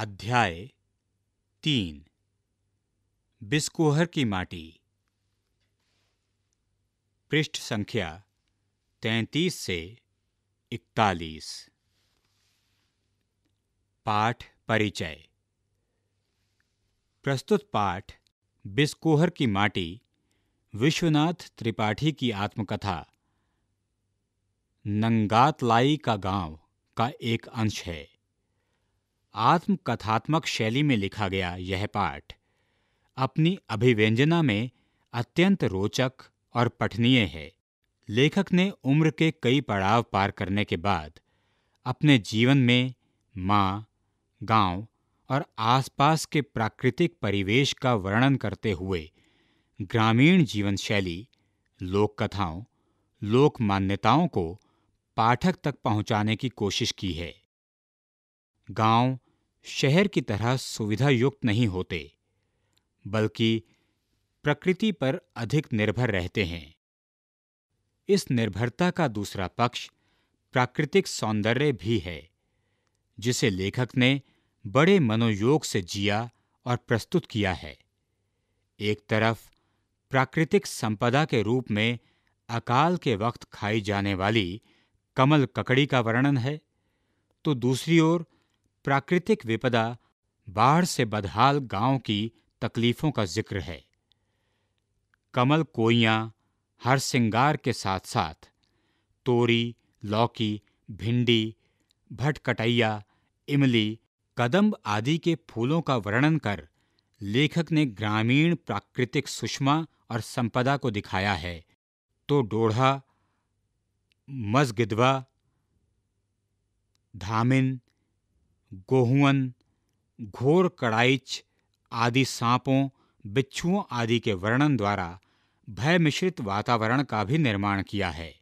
अध्याय तीन बिस्कोहर की माटी पृष्ठ संख्या तैतीस से इकतालीस पाठ परिचय प्रस्तुत पाठ बिस्कोहर की माटी विश्वनाथ त्रिपाठी की आत्मकथा नंगातलाई का गांव का एक अंश है आत्मकथात्मक शैली में लिखा गया यह पाठ अपनी अभिव्यंजना में अत्यंत रोचक और पठनीय है लेखक ने उम्र के कई पड़ाव पार करने के बाद अपने जीवन में माँ गांव और आसपास के प्राकृतिक परिवेश का वर्णन करते हुए ग्रामीण जीवन शैली लोक कथाओं लोक मान्यताओं को पाठक तक पहुंचाने की कोशिश की है गांव शहर की तरह सुविधा युक्त नहीं होते बल्कि प्रकृति पर अधिक निर्भर रहते हैं इस निर्भरता का दूसरा पक्ष प्राकृतिक सौंदर्य भी है जिसे लेखक ने बड़े मनोयोग से जिया और प्रस्तुत किया है एक तरफ प्राकृतिक संपदा के रूप में अकाल के वक्त खाई जाने वाली कमल ककड़ी का वर्णन है तो दूसरी ओर प्राकृतिक विपदा बाढ़ से बदहाल गांव की तकलीफों का जिक्र है कमल कोइयां हर सिंगार के साथ साथ तोरी लौकी भिंडी भटकटैया इमली कदम्ब आदि के फूलों का वर्णन कर लेखक ने ग्रामीण प्राकृतिक सुषमा और संपदा को दिखाया है तो डोढ़ा मजगिदवा धामिन गोहुअन घोर कड़ाइच आदि सांपों बिच्छुओं आदि के वर्णन द्वारा भय मिश्रित वातावरण का भी निर्माण किया है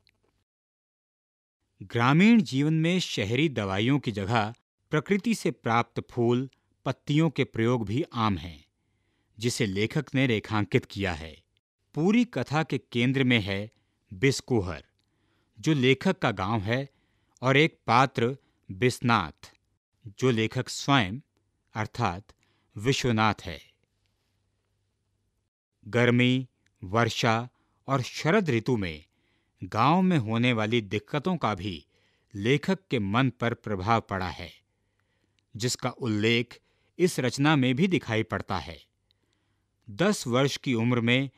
ग्रामीण जीवन में शहरी दवाइयों की जगह प्रकृति से प्राप्त फूल पत्तियों के प्रयोग भी आम हैं जिसे लेखक ने रेखांकित किया है पूरी कथा के केंद्र में है बिस्कोहर जो लेखक का गांव है और एक पात्र बिस्नाथ जो लेखक स्वयं अर्थात विश्वनाथ है गर्मी वर्षा और शरद ऋतु में गांव में होने वाली दिक्कतों का भी लेखक के मन पर प्रभाव पड़ा है जिसका उल्लेख इस रचना में भी दिखाई पड़ता है दस वर्ष की उम्र में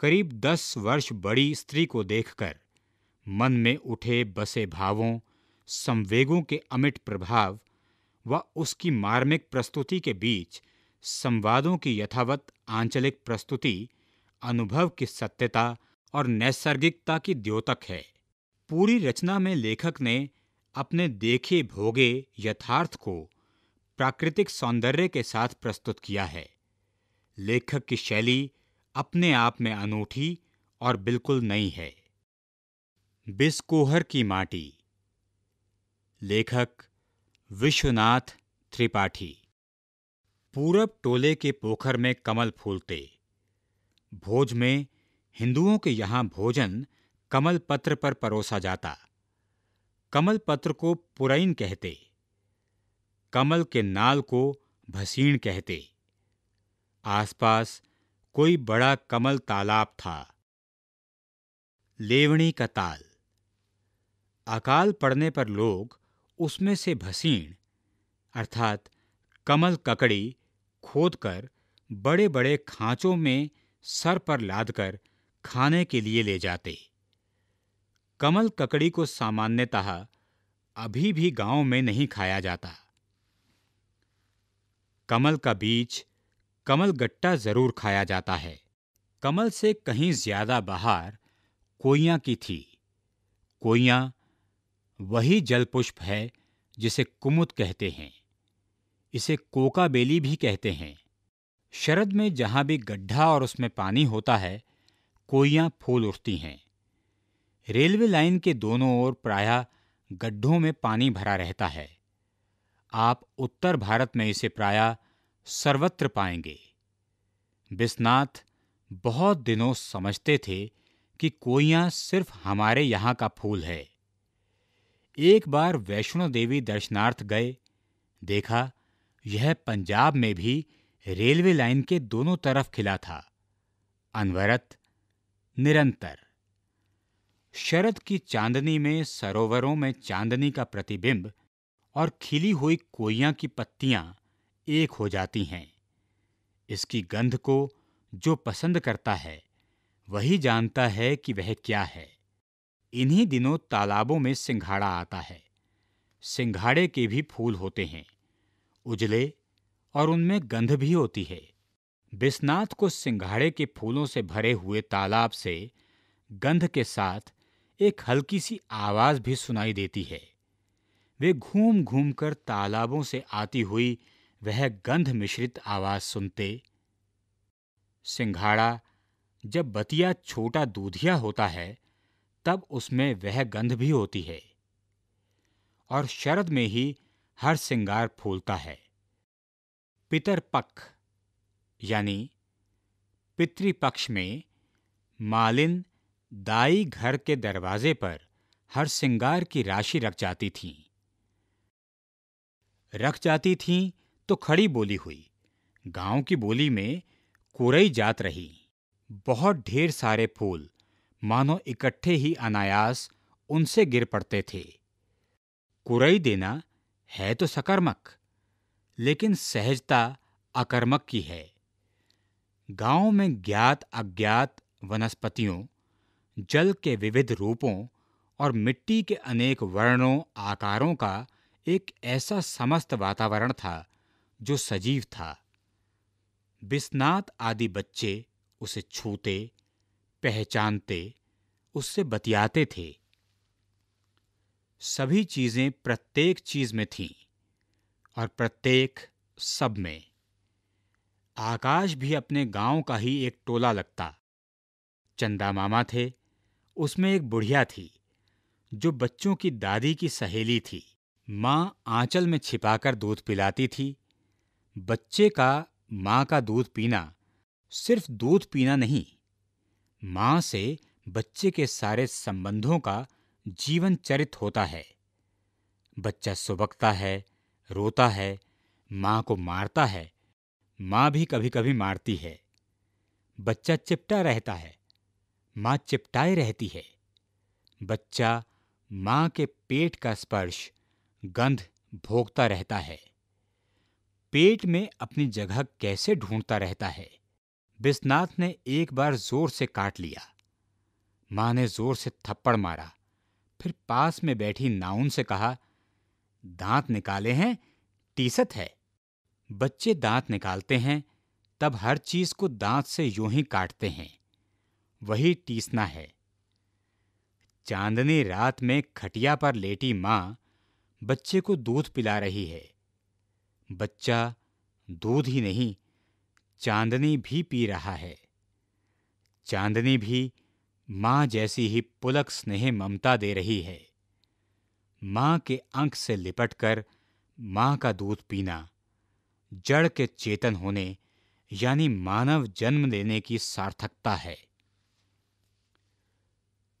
करीब दस वर्ष बड़ी स्त्री को देखकर मन में उठे बसे भावों संवेगों के अमिट प्रभाव व उसकी मार्मिक प्रस्तुति के बीच संवादों की यथावत आंचलिक प्रस्तुति अनुभव की सत्यता और नैसर्गिकता की द्योतक है पूरी रचना में लेखक ने अपने देखे भोगे यथार्थ को प्राकृतिक सौंदर्य के साथ प्रस्तुत किया है लेखक की शैली अपने आप में अनूठी और बिल्कुल नई है बिस्कोहर की माटी लेखक विश्वनाथ त्रिपाठी पूरब टोले के पोखर में कमल फूलते भोज में हिंदुओं के यहाँ भोजन कमल पत्र पर परोसा जाता कमल पत्र को पुरैन कहते कमल के नाल को भसीण कहते आसपास कोई बड़ा कमल तालाब था लेवणी का ताल अकाल पड़ने पर लोग उसमें से भसीण अर्थात कमल ककड़ी खोदकर बड़े बड़े खांचों में सर पर लादकर खाने के लिए ले जाते कमल ककड़ी को सामान्यतः अभी भी गांव में नहीं खाया जाता कमल का बीज कमल गट्टा जरूर खाया जाता है कमल से कहीं ज्यादा बाहर कोइया की थी कोइया वही जलपुष्प है जिसे कुमुद कहते हैं इसे कोका बेली भी कहते हैं शरद में जहां भी गड्ढा और उसमें पानी होता है कोइयां फूल उठती हैं रेलवे लाइन के दोनों ओर प्रायः गड्ढों में पानी भरा रहता है आप उत्तर भारत में इसे प्रायः सर्वत्र पाएंगे बिस्नाथ बहुत दिनों समझते थे कि कोइयाँ सिर्फ हमारे यहाँ का फूल है एक बार वैष्णो देवी दर्शनार्थ गए देखा यह पंजाब में भी रेलवे लाइन के दोनों तरफ खिला था अनवरत निरंतर शरद की चांदनी में सरोवरों में चांदनी का प्रतिबिंब और खिली हुई कोइया की पत्तियां एक हो जाती हैं इसकी गंध को जो पसंद करता है वही जानता है कि वह क्या है इन्हीं दिनों तालाबों में सिंघाड़ा आता है सिंघाड़े के भी फूल होते हैं उजले और उनमें गंध भी होती है बिस्नाथ को सिंघाड़े के फूलों से भरे हुए तालाब से गंध के साथ एक हल्की सी आवाज भी सुनाई देती है वे घूम घूम कर तालाबों से आती हुई वह गंध मिश्रित आवाज सुनते सिंघाड़ा जब बतिया छोटा दूधिया होता है तब उसमें वह गंध भी होती है और शरद में ही हर श्रृंगार फूलता है पितरपक्ष यानी पितृपक्ष में मालिन दाई घर के दरवाजे पर हर श्रृंगार की राशि रख जाती थी रख जाती थी तो खड़ी बोली हुई गांव की बोली में कुरई जात रही बहुत ढेर सारे फूल मानो इकट्ठे ही अनायास उनसे गिर पड़ते थे कुरई देना है तो सकर्मक लेकिन सहजता अकर्मक की है गांव में ज्ञात अज्ञात वनस्पतियों जल के विविध रूपों और मिट्टी के अनेक वर्णों आकारों का एक ऐसा समस्त वातावरण था जो सजीव था बिस्नात आदि बच्चे उसे छूते पहचानते उससे बतियाते थे सभी चीजें प्रत्येक चीज में थीं और प्रत्येक सब में आकाश भी अपने गांव का ही एक टोला लगता चंदा मामा थे उसमें एक बुढ़िया थी जो बच्चों की दादी की सहेली थी माँ आंचल में छिपाकर दूध पिलाती थी बच्चे का माँ का दूध पीना सिर्फ दूध पीना नहीं माँ से बच्चे के सारे संबंधों का जीवन चरित होता है बच्चा सुबकता है रोता है माँ को मारता है माँ भी कभी कभी मारती है बच्चा चिपटा रहता है माँ चिपटाए रहती है बच्चा माँ के पेट का स्पर्श गंध भोगता रहता है पेट में अपनी जगह कैसे ढूंढता रहता है बिस्नाथ ने एक बार जोर से काट लिया मां ने जोर से थप्पड़ मारा फिर पास में बैठी नाउन से कहा दांत निकाले हैं टीसत है बच्चे दांत निकालते हैं तब हर चीज को दांत से यूं ही काटते हैं वही टीसना है चांदनी रात में खटिया पर लेटी मां बच्चे को दूध पिला रही है बच्चा दूध ही नहीं चांदनी भी पी रहा है चांदनी भी मां जैसी ही पुलक स्नेह ममता दे रही है मां के अंक से लिपटकर मां का दूध पीना जड़ के चेतन होने यानी मानव जन्म लेने की सार्थकता है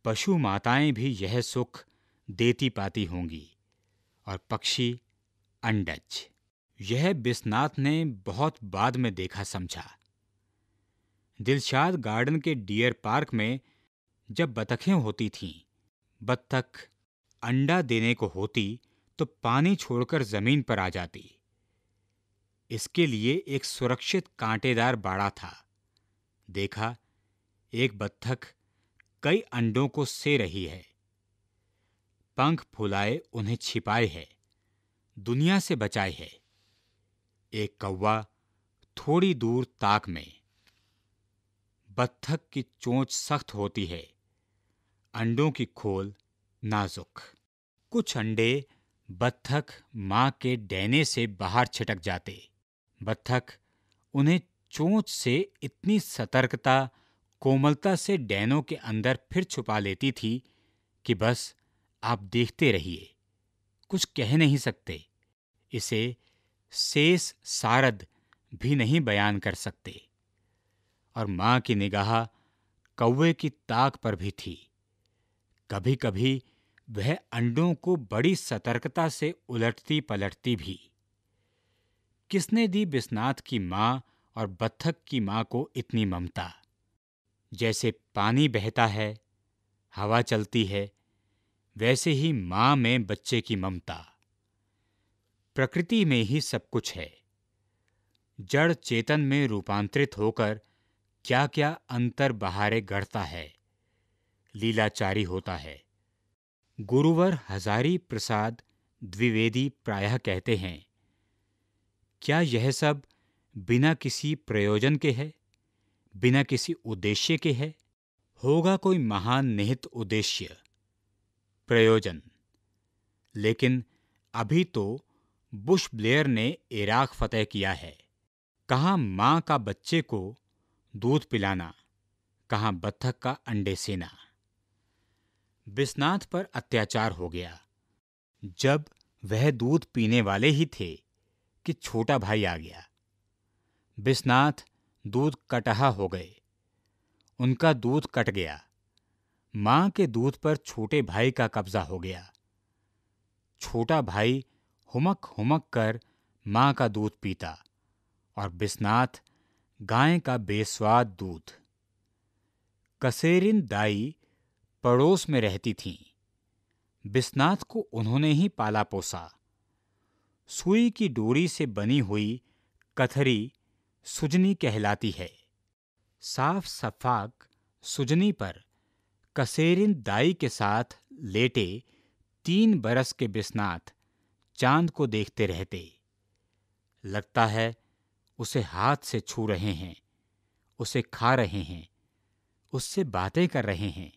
पशु माताएं भी यह सुख देती पाती होंगी और पक्षी अंडज यह बिस्नाथ ने बहुत बाद में देखा समझा दिलशाद गार्डन के डियर पार्क में जब बतखें होती थीं, बत्तख अंडा देने को होती तो पानी छोड़कर जमीन पर आ जाती इसके लिए एक सुरक्षित कांटेदार बाड़ा था देखा एक बत्तख कई अंडों को से रही है पंख फुलाए उन्हें छिपाए है दुनिया से बचाए है एक कौवा थोड़ी दूर ताक में बत्थक की चोंच सख्त होती है अंडों की खोल नाजुक कुछ अंडे बत्थक मां के डैने से बाहर छिटक जाते बत्थक उन्हें चोंच से इतनी सतर्कता कोमलता से डैनों के अंदर फिर छुपा लेती थी कि बस आप देखते रहिए कुछ कह नहीं सकते इसे शेष सारद भी नहीं बयान कर सकते और मां की निगाह कौवे की ताक पर भी थी कभी कभी वह अंडों को बड़ी सतर्कता से उलटती पलटती भी किसने दी बिस्नाथ की मां और बत्थक की मां को इतनी ममता जैसे पानी बहता है हवा चलती है वैसे ही मां में बच्चे की ममता प्रकृति में ही सब कुछ है जड़ चेतन में रूपांतरित होकर क्या क्या अंतर बहारे गढ़ता है लीलाचारी होता है गुरुवर हजारी प्रसाद द्विवेदी प्रायः कहते हैं क्या यह सब बिना किसी प्रयोजन के है बिना किसी उद्देश्य के है होगा कोई महान निहित उद्देश्य प्रयोजन लेकिन अभी तो बुश ब्लेयर ने इराक फतेह किया है कहा माँ का बच्चे को दूध पिलाना कहा बत्थक का अंडे सेना बिस्नाथ पर अत्याचार हो गया जब वह दूध पीने वाले ही थे कि छोटा भाई आ गया बिस्नाथ दूध कटहा हो गए उनका दूध कट गया मां के दूध पर छोटे भाई का कब्जा हो गया छोटा भाई हुमक हुमक कर माँ का दूध पीता और बिस्नाथ गाय का बेस्वाद दूध कसेरिन दाई पड़ोस में रहती थीं बिस्नाथ को उन्होंने ही पाला पोसा सुई की डोरी से बनी हुई कथरी सुजनी कहलाती है साफ सफाक सुजनी पर कसेरिन दाई के साथ लेटे तीन बरस के बिस्नाथ चांद को देखते रहते लगता है उसे हाथ से छू रहे हैं उसे खा रहे हैं उससे बातें कर रहे हैं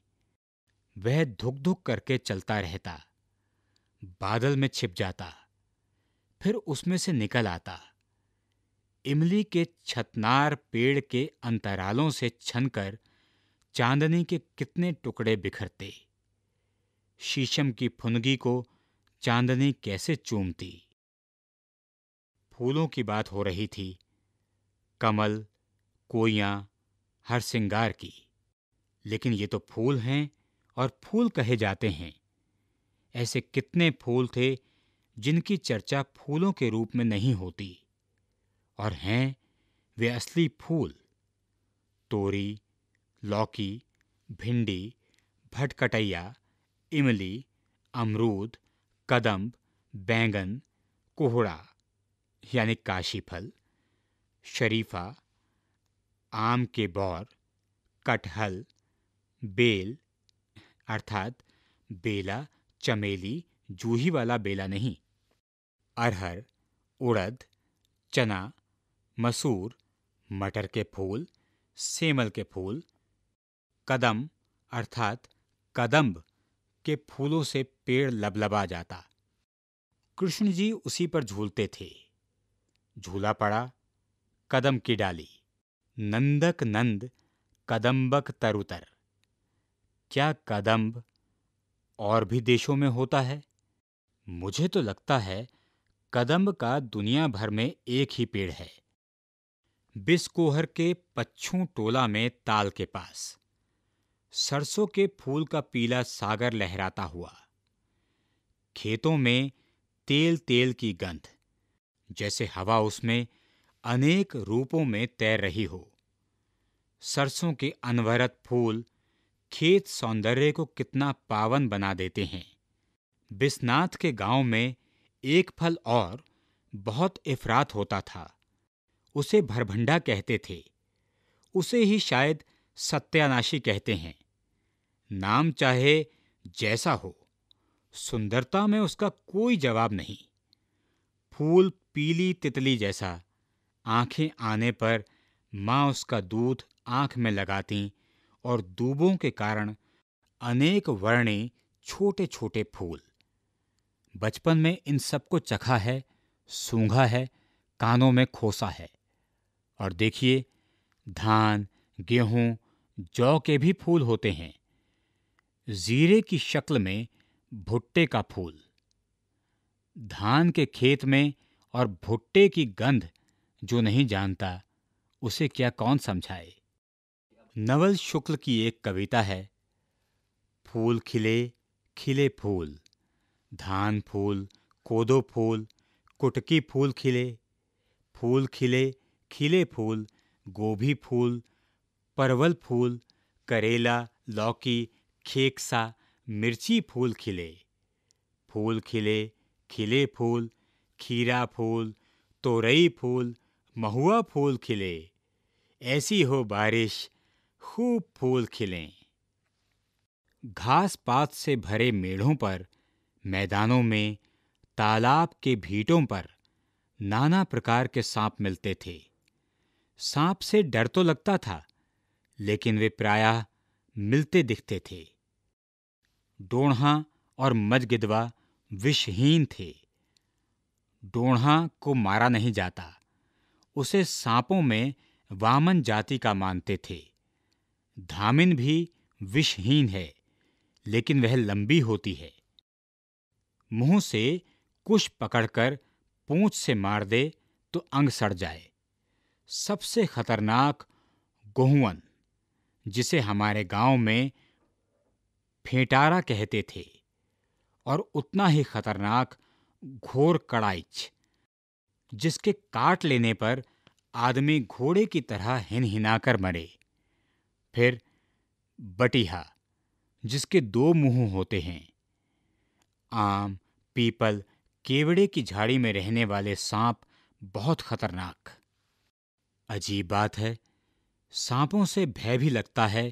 वह धुक धुक करके चलता रहता बादल में छिप जाता फिर उसमें से निकल आता इमली के छतनार पेड़ के अंतरालों से छनकर चांदनी के कितने टुकड़े बिखरते शीशम की फुनगी को चांदनी कैसे चूमती फूलों की बात हो रही थी कमल कोइया हर सिंगार की लेकिन ये तो फूल हैं और फूल कहे जाते हैं ऐसे कितने फूल थे जिनकी चर्चा फूलों के रूप में नहीं होती और हैं वे असली फूल तोरी लौकी भिंडी भटकटैया इमली अमरूद कदम्ब बैंगन कोहड़ा यानी काशी फल शरीफा आम के बौर कटहल बेल अर्थात बेला चमेली जूही वाला बेला नहीं अरहर उड़द चना मसूर मटर के फूल सेमल के फूल कदम अर्थात कदम्ब के फूलों से पेड़ लबलबा जाता कृष्ण जी उसी पर झूलते थे झूला पड़ा कदम की डाली नंदक नंद कदम्बक तरुतर क्या कदम्ब और भी देशों में होता है मुझे तो लगता है कदम्ब का दुनिया भर में एक ही पेड़ है बिस्कोहर के पच्छू टोला में ताल के पास सरसों के फूल का पीला सागर लहराता हुआ खेतों में तेल तेल की गंध जैसे हवा उसमें अनेक रूपों में तैर रही हो सरसों के अनवरत फूल खेत सौंदर्य को कितना पावन बना देते हैं बिस्नाथ के गांव में एक फल और बहुत इफरात होता था उसे भरभंडा कहते थे उसे ही शायद सत्यानाशी कहते हैं नाम चाहे जैसा हो सुंदरता में उसका कोई जवाब नहीं फूल पीली तितली जैसा आंखें आने पर माँ उसका दूध आंख में लगाती और दूबों के कारण अनेक वर्णी छोटे छोटे फूल बचपन में इन सबको चखा है सूंघा है कानों में खोसा है और देखिए धान गेहूं जौ के भी फूल होते हैं जीरे की शक्ल में भुट्टे का फूल धान के खेत में और भुट्टे की गंध जो नहीं जानता उसे क्या कौन समझाए नवल शुक्ल की एक कविता है फूल खिले खिले फूल धान फूल कोदो फूल कुटकी फूल खिले फूल खिले खिले फूल गोभी फूल परवल फूल करेला लौकी खेकसा मिर्ची फूल खिले फूल खिले खिले फूल खीरा फूल तोरई फूल महुआ फूल खिले ऐसी हो बारिश खूब फूल खिलें घास पात से भरे मेढ़ों पर मैदानों में तालाब के भीटों पर नाना प्रकार के सांप मिलते थे सांप से डर तो लगता था लेकिन वे प्रायः मिलते दिखते थे डोढ़ा और मजगिदवा विषहीन थे डोढ़ा को मारा नहीं जाता उसे सांपों में वामन जाति का मानते थे धामिन भी विषहीन है लेकिन वह लंबी होती है मुंह से कुछ पकड़कर पूंछ से मार दे तो अंग सड़ जाए सबसे खतरनाक गोहुअन जिसे हमारे गांव में फेंटारा कहते थे और उतना ही खतरनाक घोर कड़ाइच जिसके काट लेने पर आदमी घोड़े की तरह हिनहिनाकर मरे फिर बटिहा जिसके दो मुंह होते हैं आम पीपल केवड़े की झाड़ी में रहने वाले सांप बहुत खतरनाक अजीब बात है सांपों से भय भी लगता है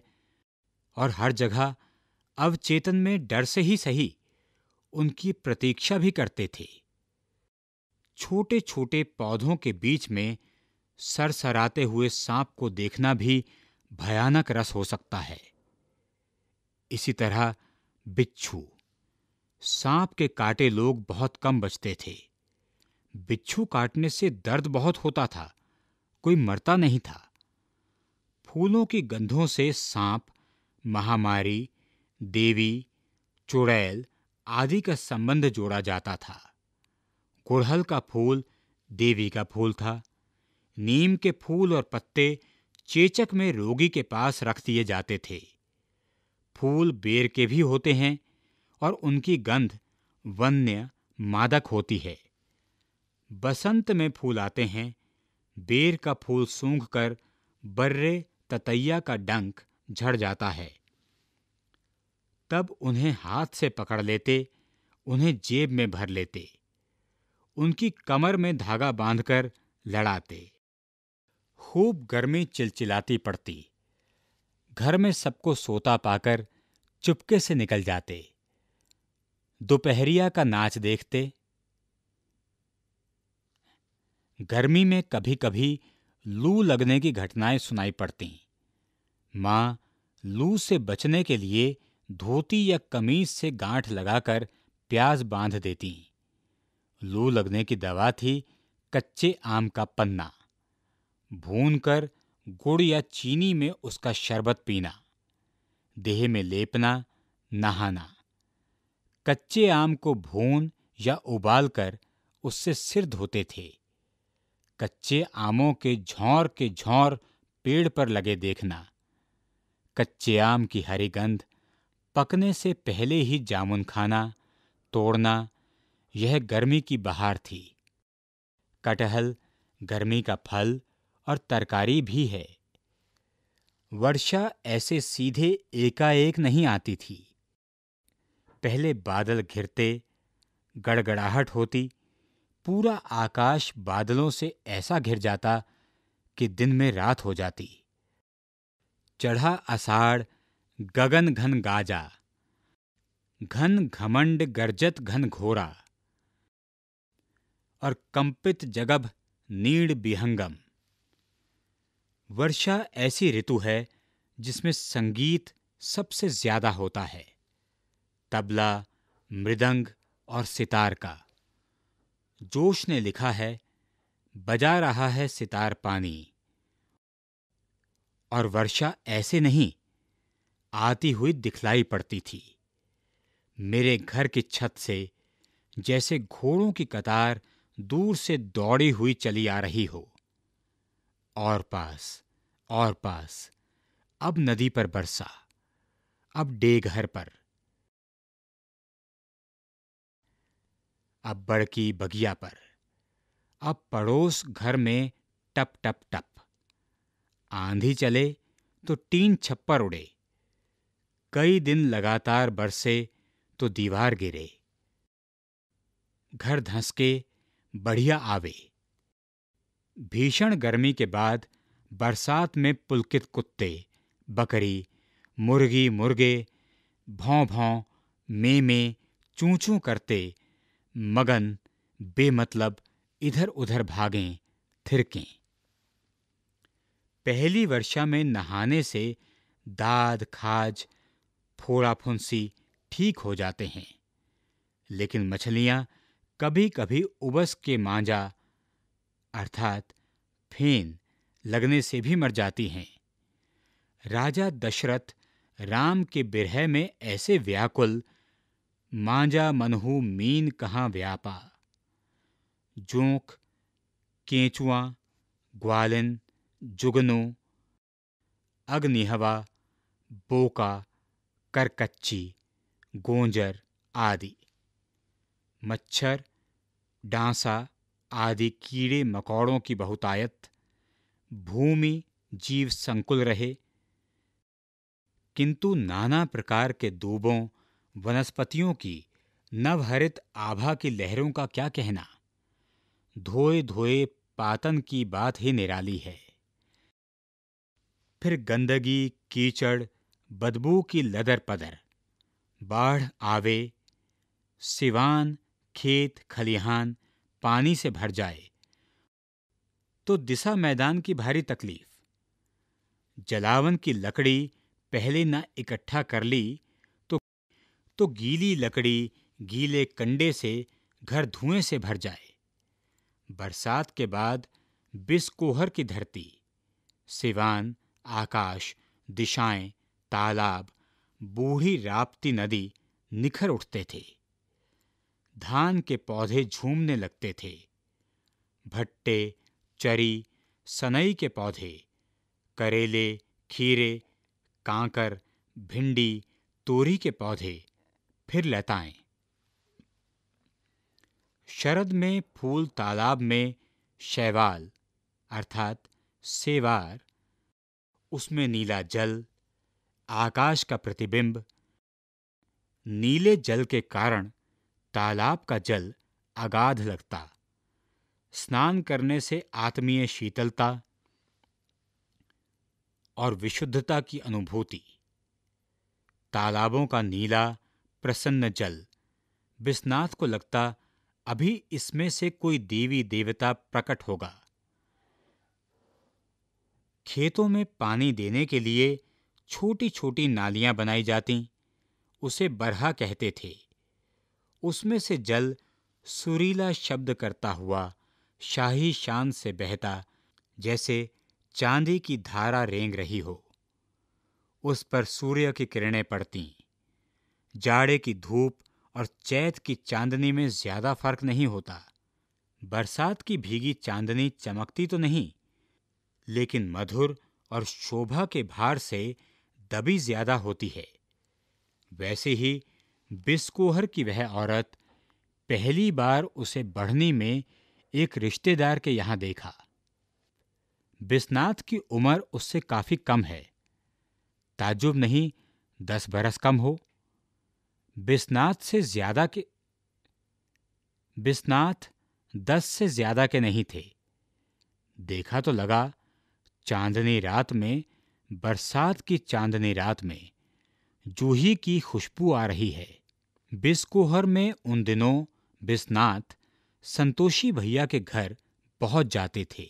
और हर जगह अवचेतन में डर से ही सही उनकी प्रतीक्षा भी करते थे छोटे छोटे पौधों के बीच में सरसराते हुए सांप को देखना भी भयानक रस हो सकता है इसी तरह बिच्छू सांप के काटे लोग बहुत कम बचते थे बिच्छू काटने से दर्द बहुत होता था कोई मरता नहीं था फूलों की गंधों से सांप महामारी देवी चुड़ैल आदि का संबंध जोड़ा जाता था गुड़हल का फूल देवी का फूल था नीम के फूल और पत्ते चेचक में रोगी के पास रख दिए जाते थे फूल बेर के भी होते हैं और उनकी गंध वन्य मादक होती है बसंत में फूल आते हैं बेर का फूल सूंघ कर बर्रे ततैया का डंक झड़ जाता है तब उन्हें हाथ से पकड़ लेते उन्हें जेब में भर लेते उनकी कमर में धागा बांधकर लड़ाते खूब गर्मी चिलचिलाती पड़ती घर में सबको सोता पाकर चुपके से निकल जाते दोपहरिया का नाच देखते गर्मी में कभी कभी लू लगने की घटनाएं सुनाई पड़ती माँ लू से बचने के लिए धोती या कमीज से गांठ लगाकर प्याज बांध देती लू लगने की दवा थी कच्चे आम का पन्ना भून कर गुड़ या चीनी में उसका शरबत पीना देह में लेपना नहाना कच्चे आम को भून या उबालकर उससे सिर धोते थे कच्चे आमों के झौर के झौर पेड़ पर लगे देखना कच्चे आम की हरी गंध पकने से पहले ही जामुन खाना तोड़ना यह गर्मी की बहार थी कटहल गर्मी का फल और तरकारी भी है वर्षा ऐसे सीधे एकाएक नहीं आती थी पहले बादल घिरते गड़गड़ाहट होती पूरा आकाश बादलों से ऐसा घिर जाता कि दिन में रात हो जाती चढ़ा अषाढ़ गगन घन गाजा घन घमंड गर्जत घन घोरा और कंपित जगभ नीड बिहंगम वर्षा ऐसी ऋतु है जिसमें संगीत सबसे ज्यादा होता है तबला मृदंग और सितार का जोश ने लिखा है बजा रहा है सितार पानी और वर्षा ऐसे नहीं आती हुई दिखलाई पड़ती थी मेरे घर की छत से जैसे घोड़ों की कतार दूर से दौड़ी हुई चली आ रही हो और पास और पास अब नदी पर बरसा अब डे घर पर अब बड़की बगिया पर अब पड़ोस घर में टप टप टप आंधी चले तो टीन छप्पर उड़े कई दिन लगातार बरसे तो दीवार गिरे घर धंसके बढ़िया आवे भीषण गर्मी के बाद बरसात में पुलकित कुत्ते बकरी मुर्गी मुर्गे भौं भौं मे में चूचू करते मगन बेमतलब इधर उधर भागें थिरकें पहली वर्षा में नहाने से दाद खाज फोड़ा फुंसी ठीक हो जाते हैं लेकिन मछलियां कभी कभी उबस के मांजा अर्थात फेन लगने से भी मर जाती हैं राजा दशरथ राम के बिरह में ऐसे व्याकुल मांजा मनहू मीन कहाँ व्यापा जोंक केंचुआ ग्वालिन जुगनू अग्निहवा बोका करकच्ची गोंजर आदि मच्छर डांसा आदि कीड़े मकौड़ों की बहुतायत भूमि जीव संकुल रहे किंतु नाना प्रकार के दूबों वनस्पतियों की नवहरित आभा की लहरों का क्या कहना धोए धोए पातन की बात ही निराली है फिर गंदगी कीचड़ बदबू की लदर पदर बाढ़ आवे सिवान खेत खलिहान पानी से भर जाए तो दिशा मैदान की भारी तकलीफ जलावन की लकड़ी पहले न इकट्ठा कर ली तो गीली लकड़ी गीले कंडे से घर धुएं से भर जाए बरसात के बाद बिस्कोहर की धरती सिवान आकाश दिशाएं तालाब बूढ़ी राप्ती नदी निखर उठते थे धान के पौधे झूमने लगते थे भट्टे चरी सनई के पौधे करेले खीरे कांकर भिंडी तोरी के पौधे फिर लताएं शरद में फूल तालाब में शैवाल अर्थात सेवार उसमें नीला जल आकाश का प्रतिबिंब नीले जल के कारण तालाब का जल अगाध लगता स्नान करने से आत्मीय शीतलता और विशुद्धता की अनुभूति तालाबों का नीला प्रसन्न जल विश्वनाथ को लगता अभी इसमें से कोई देवी देवता प्रकट होगा खेतों में पानी देने के लिए छोटी छोटी नालियां बनाई जाती उसे बरहा कहते थे उसमें से जल सुरीला शब्द करता हुआ शाही शान से बहता जैसे चांदी की धारा रेंग रही हो उस पर सूर्य की किरणें पड़तीं जाड़े की धूप और चैत की चांदनी में ज्यादा फर्क नहीं होता बरसात की भीगी चांदनी चमकती तो नहीं लेकिन मधुर और शोभा के भार से दबी ज्यादा होती है वैसे ही बिस्कोहर की वह औरत पहली बार उसे बढ़नी में एक रिश्तेदार के यहाँ देखा बिस्नाथ की उम्र उससे काफी कम है ताजुब नहीं दस बरस कम हो बिस्नाथ से ज्यादा के बिस्नाथ दस से ज्यादा के नहीं थे देखा तो लगा चांदनी रात में बरसात की चांदनी रात में जूही की खुशबू आ रही है बिस्कोहर में उन दिनों बिस्नाथ संतोषी भैया के घर बहुत जाते थे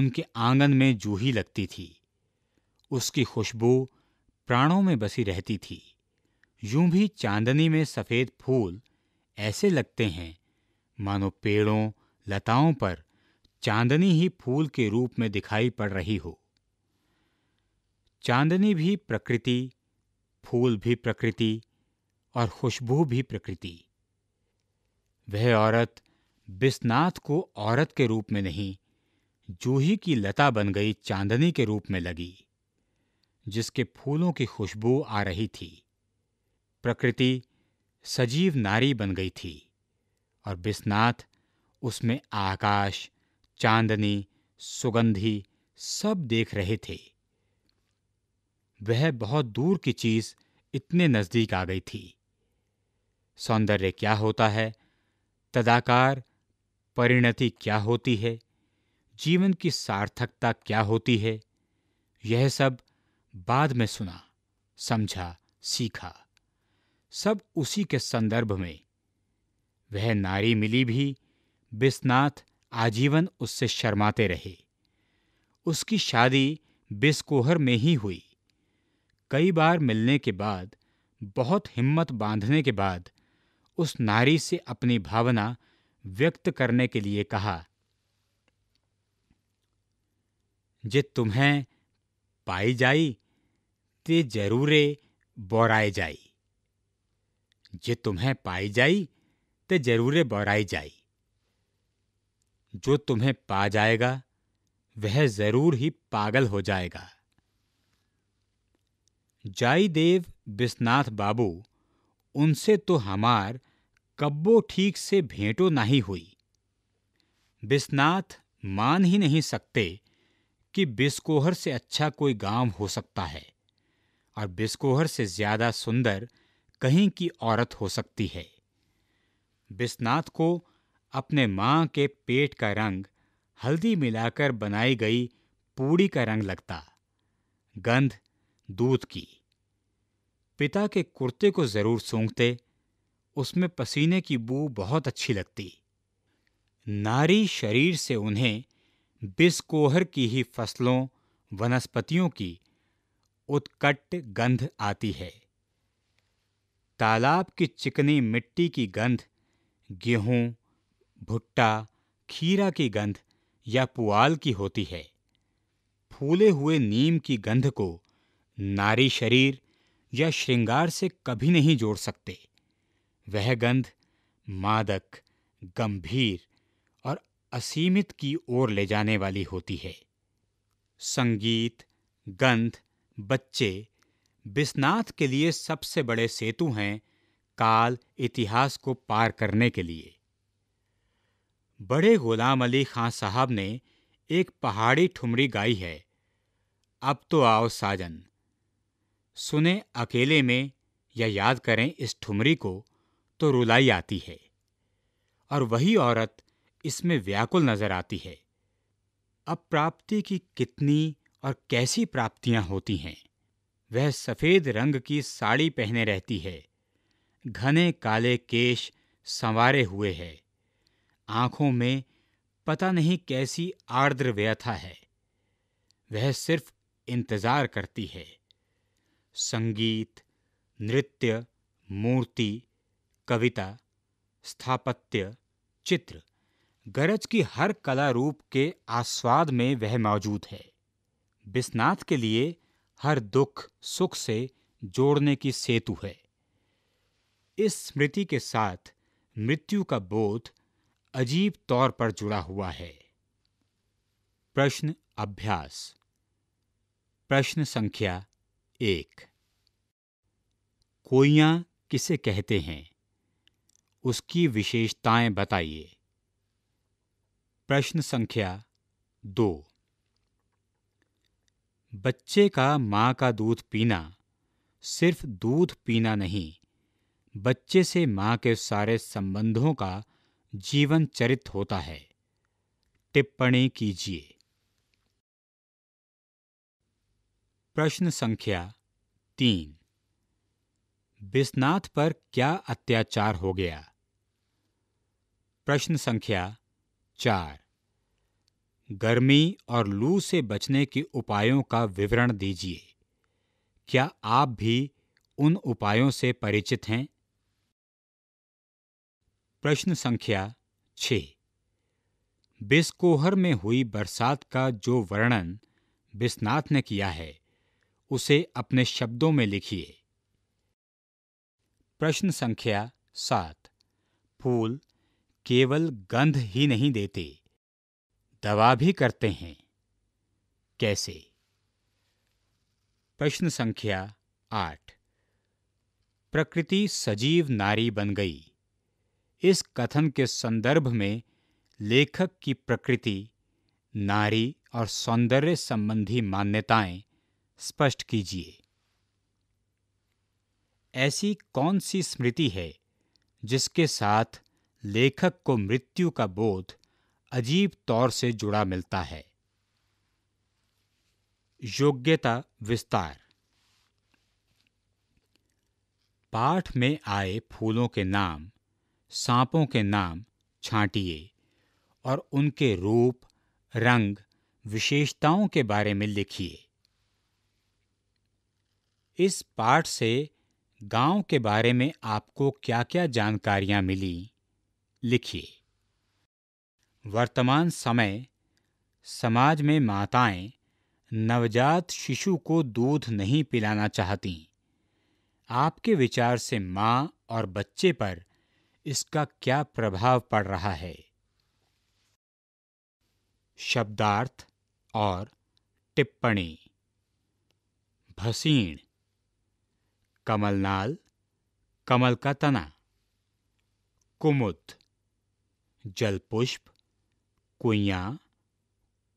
उनके आंगन में जूही लगती थी उसकी खुशबू प्राणों में बसी रहती थी यूं भी चांदनी में सफेद फूल ऐसे लगते हैं मानो पेड़ों लताओं पर चांदनी ही फूल के रूप में दिखाई पड़ रही हो चांदनी भी प्रकृति फूल भी प्रकृति और खुशबू भी प्रकृति वह औरत बिस्नाथ को औरत के रूप में नहीं जूही की लता बन गई चांदनी के रूप में लगी जिसके फूलों की खुशबू आ रही थी प्रकृति सजीव नारी बन गई थी और विश्वनाथ उसमें आकाश चांदनी सुगंधी सब देख रहे थे वह बहुत दूर की चीज इतने नजदीक आ गई थी सौंदर्य क्या होता है तदाकार परिणति क्या होती है जीवन की सार्थकता क्या होती है यह सब बाद में सुना समझा सीखा सब उसी के संदर्भ में वह नारी मिली भी बिस्नाथ आजीवन उससे शर्माते रहे उसकी शादी बिस्कोहर में ही हुई कई बार मिलने के बाद बहुत हिम्मत बांधने के बाद उस नारी से अपनी भावना व्यक्त करने के लिए कहा जे तुम्हें पाई जाई ते जरूरे बोराए जाई जे तुम्हें पाई जाई ते जरूरे बौराई जाई जो तुम्हें पा जाएगा वह जरूर ही पागल हो जाएगा जाई देव बिस्नाथ बाबू उनसे तो हमार कब्बो ठीक से भेंटो नहीं हुई बिस्नाथ मान ही नहीं सकते कि बिस्कोहर से अच्छा कोई गांव हो सकता है और बिस्कोहर से ज्यादा सुंदर कहीं की औरत हो सकती है बिस्नाथ को अपने माँ के पेट का रंग हल्दी मिलाकर बनाई गई पूड़ी का रंग लगता गंध दूध की पिता के कुर्ते को जरूर सूंघते उसमें पसीने की बू बहुत अच्छी लगती नारी शरीर से उन्हें बिस्कोहर की ही फसलों वनस्पतियों की उत्कट गंध आती है तालाब की चिकनी मिट्टी की गंध गेहूं भुट्टा खीरा की गंध या पुआल की होती है फूले हुए नीम की गंध को नारी शरीर या श्रृंगार से कभी नहीं जोड़ सकते वह गंध मादक गंभीर और असीमित की ओर ले जाने वाली होती है संगीत गंध बच्चे विश्वनाथ के लिए सबसे बड़े सेतु हैं काल इतिहास को पार करने के लिए बड़े गुलाम अली खां साहब ने एक पहाड़ी ठुमरी गाई है अब तो आओ साजन सुने अकेले में या याद करें इस ठुमरी को तो रुलाई आती है और वही औरत इसमें व्याकुल नजर आती है अब प्राप्ति की कितनी और कैसी प्राप्तियां होती हैं वह सफ़ेद रंग की साड़ी पहने रहती है घने काले केश संवारे हुए है आंखों में पता नहीं कैसी आर्द्र व्यथा है वह सिर्फ इंतजार करती है संगीत नृत्य मूर्ति कविता स्थापत्य चित्र गरज की हर कला रूप के आस्वाद में वह मौजूद है बिस्नाथ के लिए हर दुख सुख से जोड़ने की सेतु है इस स्मृति के साथ मृत्यु का बोध अजीब तौर पर जुड़ा हुआ है प्रश्न अभ्यास प्रश्न संख्या एक कोइया किसे कहते हैं उसकी विशेषताएं बताइए प्रश्न संख्या दो बच्चे का माँ का दूध पीना सिर्फ दूध पीना नहीं बच्चे से माँ के सारे संबंधों का जीवन चरित होता है टिप्पणी कीजिए प्रश्न संख्या तीन बिस्नाथ पर क्या अत्याचार हो गया प्रश्न संख्या चार गर्मी और लू से बचने के उपायों का विवरण दीजिए क्या आप भी उन उपायों से परिचित हैं प्रश्न संख्या छ बिस्कोहर में हुई बरसात का जो वर्णन बिस्नाथ ने किया है उसे अपने शब्दों में लिखिए प्रश्न संख्या सात फूल केवल गंध ही नहीं देते दवा भी करते हैं कैसे प्रश्न संख्या आठ प्रकृति सजीव नारी बन गई इस कथन के संदर्भ में लेखक की प्रकृति नारी और सौंदर्य संबंधी मान्यताएं स्पष्ट कीजिए ऐसी कौन सी स्मृति है जिसके साथ लेखक को मृत्यु का बोध अजीब तौर से जुड़ा मिलता है योग्यता विस्तार पाठ में आए फूलों के नाम सांपों के नाम छांटिए और उनके रूप रंग विशेषताओं के बारे में लिखिए इस पाठ से गांव के बारे में आपको क्या क्या जानकारियां मिली लिखिए वर्तमान समय समाज में माताएं नवजात शिशु को दूध नहीं पिलाना चाहती आपके विचार से माँ और बच्चे पर इसका क्या प्रभाव पड़ रहा है शब्दार्थ और टिप्पणी भसीण कमलनाल कमल का तना कुमुद जलपुष्प कुइया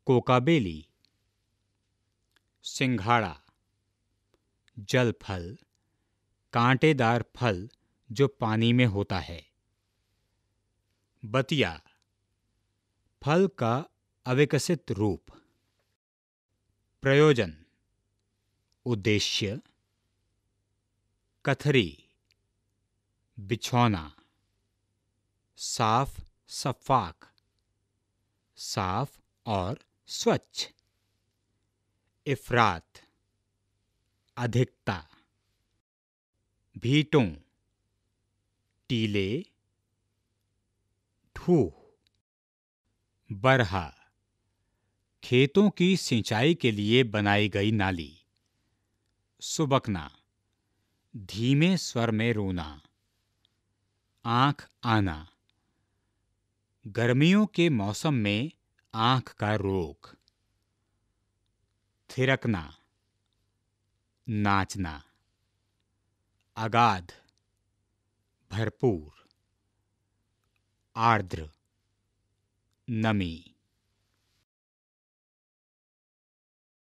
कोकाबेली सिंघाड़ा जलफल कांटेदार फल जो पानी में होता है बतिया फल का अविकसित रूप प्रयोजन उद्देश्य कथरी बिछौना साफ सफाक साफ और स्वच्छ इफरात अधिकता भीटों टीले ठू बरहा खेतों की सिंचाई के लिए बनाई गई नाली सुबकना धीमे स्वर में रोना आंख आना गर्मियों के मौसम में आंख का रोग थिरकना नाचना अगाध भरपूर आर्द्र नमी